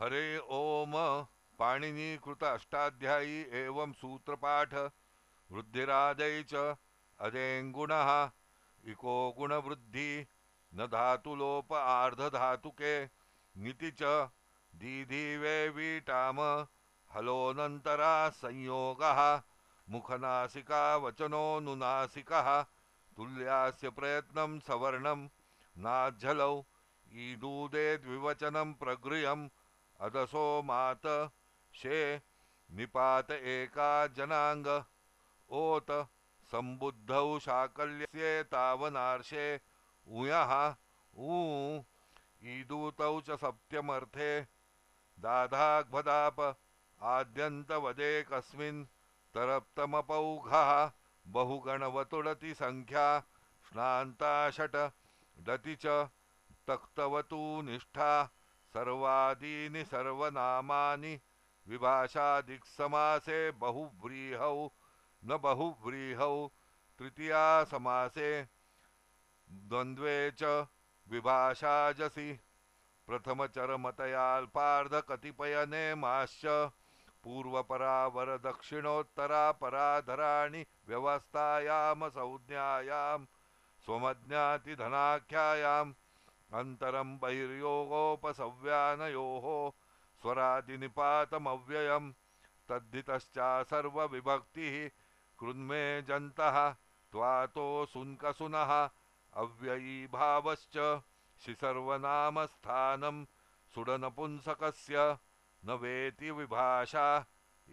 हरे ओम कृत अष्टाध्यायी एवं सूत्रपाठ वृद्धिरादै च अदेङ्गुणः इको गुणवृद्धि न धातुलोप आर्धधातुके निति च दीधिवे वीटाम हलोऽनन्तरा संयोगः मुखनासिका वचनोऽनुनासिकः तुल्यास्य प्रयत्नं सवर्णं नाज्झलौ ईदूदे द्विवचनं प्रगृह्यम् अदसो मात शे निपात एका जनांग ओत संबुद्धौ शाकल्ये तावनार्षे उयः ऊ ईदूतौ च सत्यमर्थे दाधाग्भदाप आद्यन्तवदेकस्मिन् तरप्तमपौघः बहुगणवतुडति संख्या स्नान्ताषट षट च तक्तवतु निष्ठा सर्वनामानि विभाषादिक्समासे बहुव्रीहौ न बहुव्रीहौ तृतीया समासे द्वन्द्वे च विभाषाजसि प्रथमचरमतयाल्पार्धकतिपयनेमाश्च पूर्वपरावरदक्षिणोत्तरापराधराणि व्यवस्थायां संज्ञायां स्वमज्ञातिधनाख्यायाम् अन्तरं बहिर्योगोपसव्यानयोः स्वरादिनिपातमव्ययं तद्धितश्चा सर्वविभक्तिः कृन्मे जन्तः त्वातो सुन्कसुनः अव्ययीभावश्च शिसर्वनामस्थानं सुडनपुंसकस्य न वेति विभाषा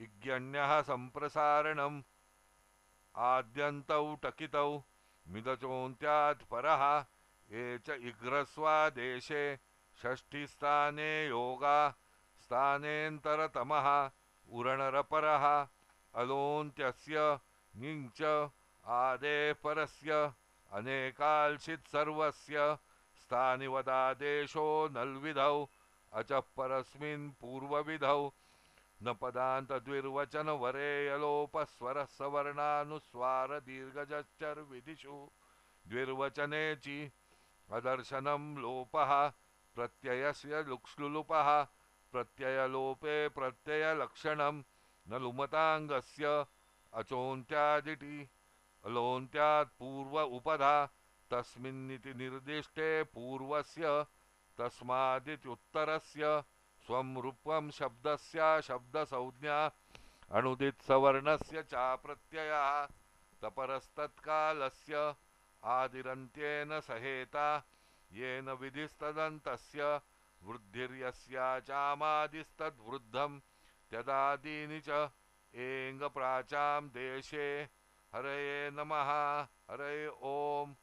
इग्यण्यः सम्प्रसारणम् आद्यन्तौ टकितौ मिदचोन्त्यात्परः ये च इग्रस्वादेशे षष्ठीस्थाने योगा स्थानेन्तरतमः उरणरपरः अलोन्त्यस्य निञ्च आदेपरस्य अनेकाल्षित् सर्वस्य स्थानिवदादेशो नल्विधौ अचः परस्मिन् पूर्वविधौ न पदान्तद्विर्वचनवरेयलोपस्वरः सवर्णानुस्वारदीर्घजश्चर्विधिषु द्विर्वचने चि अदर्शनं लोपः प्रत्ययस्य लुक्ष्लुलुपः प्रत्ययलोपे प्रत्ययलक्षणं न लुमताङ्गस्य अचोन्त्यादिटि लोन्त्यात् पूर्व उपधा तस्मिन्निति निर्दिष्टे पूर्वस्य तस्मादित्युत्तरस्य स्वं रूपं शब्दस्य शब्दसंज्ञा अनुदितसवर्णस्य च प्रत्ययः तपरस्तत्कालस्य आदिरन्त्येन सहेता येन विधिस्तदन्तस्य वृद्धिर्यस्याचामादिस्तद्वृद्धं त्यदादीनि च एङ्गप्राचां देशे हरे नमः हरे ॐ